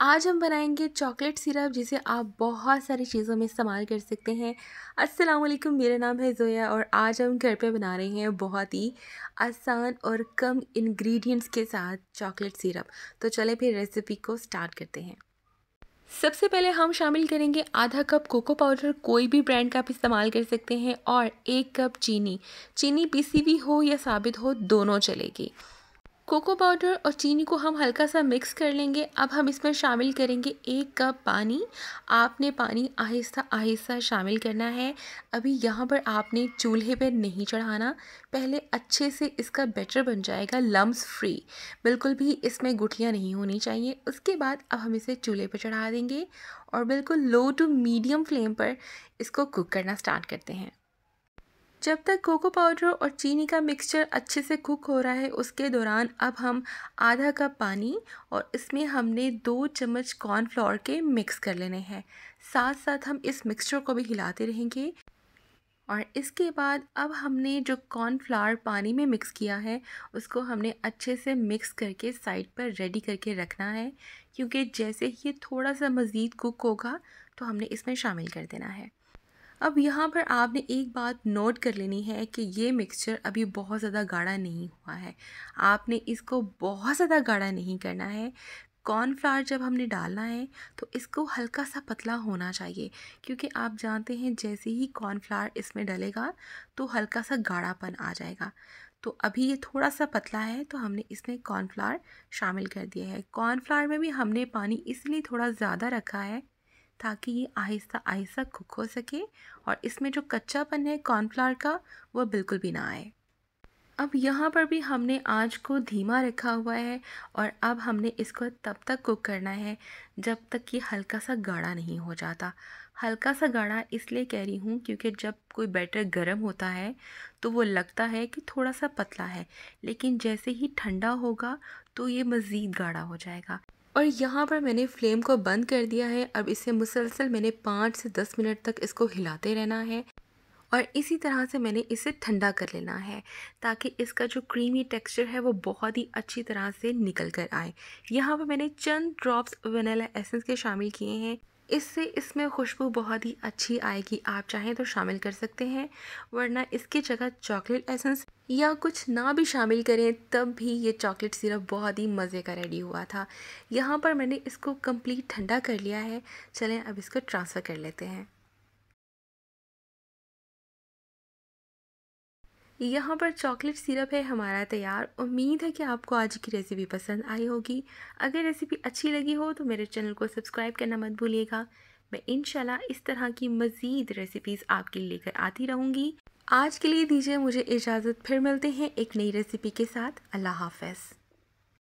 आज हम बनाएंगे चॉकलेट सिरप जिसे आप बहुत सारी चीज़ों में इस्तेमाल कर सकते हैं अस्सलाम वालेकुम मेरा नाम है जोया और आज हम घर पे बना रहे हैं बहुत ही आसान और कम इंग्रेडिएंट्स के साथ चॉकलेट सिरप तो चले फिर रेसिपी को स्टार्ट करते हैं सबसे पहले हम शामिल करेंगे आधा कप कोको पाउडर कोई भी ब्रांड का आप इस्तेमाल कर सकते हैं और एक कप चीनी चीनी पीसी भी हो या साबित हो दोनों चलेगी कोको पाउडर और चीनी को हम हल्का सा मिक्स कर लेंगे अब हम इसमें शामिल करेंगे एक कप पानी आपने पानी आहिस्ता आहिस्ता शामिल करना है अभी यहाँ पर आपने चूल्हे पर नहीं चढ़ाना पहले अच्छे से इसका बैटर बन जाएगा लम्स फ्री बिल्कुल भी इसमें गुठलियाँ नहीं होनी चाहिए उसके बाद अब हम इसे चूल्हे पर चढ़ा देंगे और बिल्कुल लो टू मीडियम फ्लेम पर इसको कुक करना स्टार्ट करते हैं जब तक कोको पाउडर और चीनी का मिक्सचर अच्छे से कुक हो रहा है उसके दौरान अब हम आधा कप पानी और इसमें हमने दो चम्मच कॉर्नफ्लोर के मिक्स कर लेने हैं साथ साथ हम इस मिक्सचर को भी हिलाते रहेंगे और इसके बाद अब हमने जो कॉर्नफ्लावर पानी में मिक्स किया है उसको हमने अच्छे से मिक्स करके साइड पर रेडी करके रखना है क्योंकि जैसे ही ये थोड़ा सा मज़ीद कुक होगा तो हमने इसमें शामिल कर देना है अब यहाँ पर आपने एक बात नोट कर लेनी है कि ये मिक्सचर अभी बहुत ज़्यादा गाढ़ा नहीं हुआ है आपने इसको बहुत ज़्यादा गाढ़ा नहीं करना है कॉर्नफ्लावर जब हमने डालना है तो इसको हल्का सा पतला होना चाहिए क्योंकि आप जानते हैं जैसे ही कॉर्नफ्लावर इसमें डलेगा तो हल्का सा गाढ़ापन आ जाएगा तो अभी ये थोड़ा सा पतला है तो हमने इसमें कॉर्नफ्लावर शामिल कर दिया है कॉर्नफ्लावर में भी हमने पानी इसलिए थोड़ा ज़्यादा रखा है ताकि ये आहिस्ता आहिस्ता कुक हो सके और इसमें जो कच्चापन है कॉर्नफ्लावर का वो बिल्कुल भी ना आए अब यहाँ पर भी हमने आंच को धीमा रखा हुआ है और अब हमने इसको तब तक कुक करना है जब तक ये हल्का सा गाढ़ा नहीं हो जाता हल्का सा गाढ़ा इसलिए कह रही हूँ क्योंकि जब कोई बैटर गर्म होता है तो वो लगता है कि थोड़ा सा पतला है लेकिन जैसे ही ठंडा होगा तो ये मज़ीद गाढ़ा हो जाएगा और यहाँ पर मैंने फ्लेम को बंद कर दिया है अब इसे मुसलसल मैंने पाँच से दस मिनट तक इसको हिलाते रहना है और इसी तरह से मैंने इसे ठंडा कर लेना है ताकि इसका जो क्रीमी टेक्सचर है वो बहुत ही अच्छी तरह से निकल कर आए यहाँ पर मैंने चंद ड्रॉप्स वनीला एसेंस के शामिल किए हैं इससे इसमें खुशबू बहुत ही अच्छी आएगी आप चाहें तो शामिल कर सकते हैं वरना इसकी जगह चॉकलेट एसेंस या कुछ ना भी शामिल करें तब भी ये चॉकलेट सिरप बहुत ही मज़े का रेडी हुआ था यहाँ पर मैंने इसको कंप्लीट ठंडा कर लिया है चलें अब इसको ट्रांसफ़र कर लेते हैं यहाँ पर चॉकलेट सिरप है हमारा तैयार उम्मीद है कि आपको आज की रेसिपी पसंद आई होगी अगर रेसिपी अच्छी लगी हो तो मेरे चैनल को सब्सक्राइब करना मत भूलिएगा मैं इनशाला इस तरह की मज़ीद रेसिपीज़ आपके लिए लेकर आती रहूँगी आज के लिए दीजिए मुझे इजाज़त फिर मिलते हैं एक नई रेसिपी के साथ अल्लाह हाफ